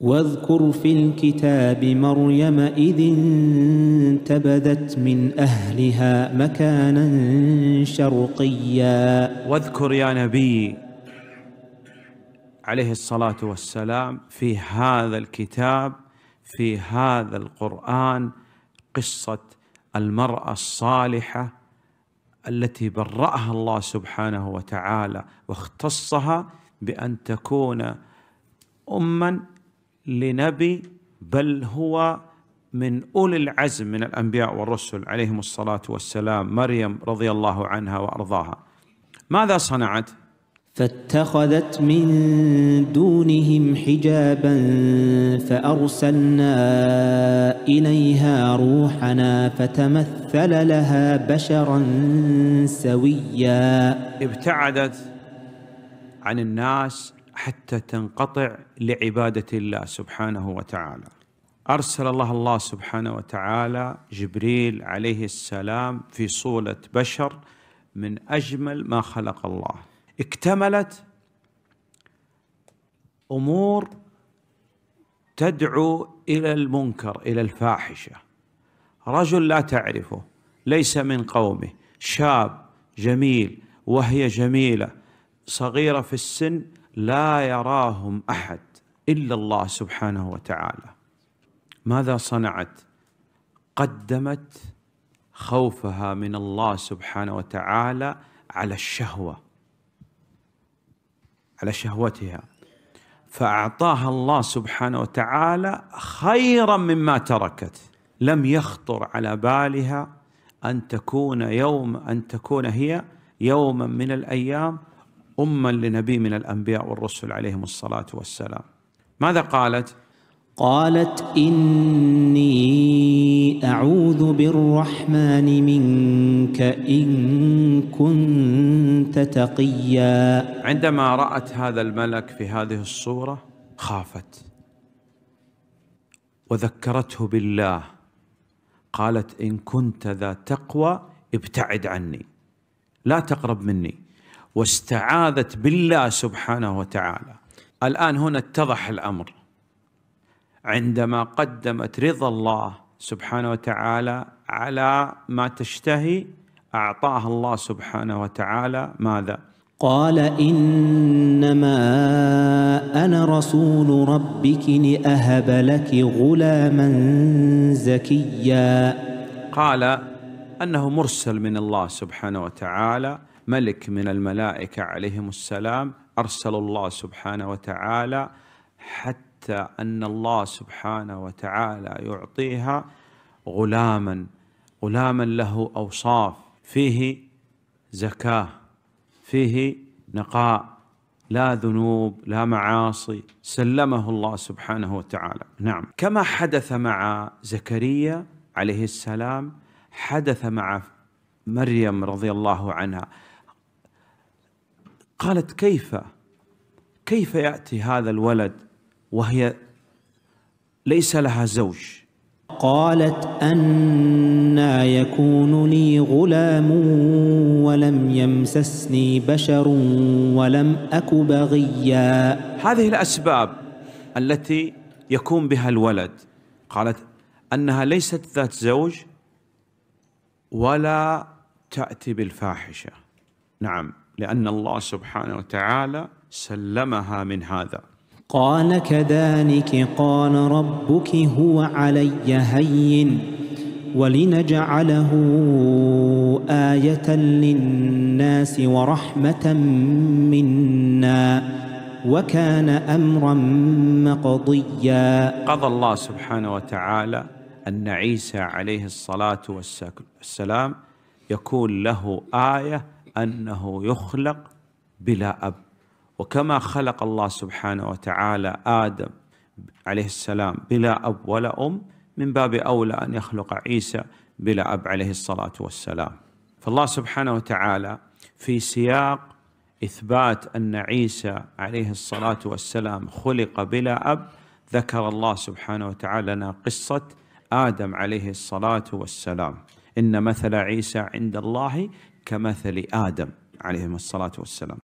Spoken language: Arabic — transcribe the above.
واذكر في الكتاب مريم إذ انتبذت من أهلها مكانا شرقيا واذكر يا نبي عليه الصلاة والسلام في هذا الكتاب في هذا القرآن قصة المرأة الصالحة التي برأها الله سبحانه وتعالى واختصها بأن تكون أمًا لنبي بل هو من اولي العزم من الانبياء والرسل عليهم الصلاه والسلام مريم رضي الله عنها وارضاها ماذا صنعت فاتخذت من دونهم حجابا فارسلنا اليها روحنا فتمثل لها بشرا سويا ابتعدت عن الناس حتى تنقطع لعبادة الله سبحانه وتعالى أرسل الله الله سبحانه وتعالى جبريل عليه السلام في صولة بشر من أجمل ما خلق الله اكتملت أمور تدعو إلى المنكر إلى الفاحشة رجل لا تعرفه ليس من قومه شاب جميل وهي جميلة صغيرة في السن لا يراهم احد الا الله سبحانه وتعالى ماذا صنعت قدمت خوفها من الله سبحانه وتعالى على الشهوه على شهوتها فاعطاها الله سبحانه وتعالى خيرا مما تركت لم يخطر على بالها ان تكون يوم ان تكون هي يوما من الايام أما لنبي من الأنبياء والرسل عليهم الصلاة والسلام ماذا قالت؟ قالت إني أعوذ بالرحمن منك إن كنت تقيا عندما رأت هذا الملك في هذه الصورة خافت وذكرته بالله قالت إن كنت ذا تقوى ابتعد عني لا تقرب مني واستعاذت بالله سبحانه وتعالى الان هنا اتضح الامر عندما قدمت رضا الله سبحانه وتعالى على ما تشتهي اعطاها الله سبحانه وتعالى ماذا قال انما انا رسول ربك لاهب لك غلاما زكيا قال انه مرسل من الله سبحانه وتعالى ملك من الملائكة عليهم السلام أرسل الله سبحانه وتعالى حتى أن الله سبحانه وتعالى يعطيها غلاما غلاما له أوصاف فيه زكاة فيه نقاء لا ذنوب لا معاصي سلمه الله سبحانه وتعالى نعم كما حدث مع زكريا عليه السلام حدث مع مريم رضي الله عنها قالت كيف كيف يأتي هذا الولد وهي ليس لها زوج قالت أنا يكون لي غلام ولم يمسسني بشر ولم أك بغيا هذه الأسباب التي يكون بها الولد قالت أنها ليست ذات زوج ولا تأتي بالفاحشة نعم لأن الله سبحانه وتعالى سلمها من هذا قال كذلك قال ربك هو علي هين ولنجعله آية للناس ورحمة منا وكان أمرا مقضيا قضى الله سبحانه وتعالى أن عيسى عليه الصلاة والسلام يكون له آية انه يخلق بلا اب وكما خلق الله سبحانه وتعالى ادم عليه السلام بلا اب ولا ام من باب اولى ان يخلق عيسى بلا اب عليه الصلاه والسلام فالله سبحانه وتعالى في سياق اثبات ان عيسى عليه الصلاه والسلام خلق بلا اب ذكر الله سبحانه وتعالى لنا قصه ادم عليه الصلاه والسلام ان مثل عيسى عند الله كمثل آدم عليه الصلاة والسلام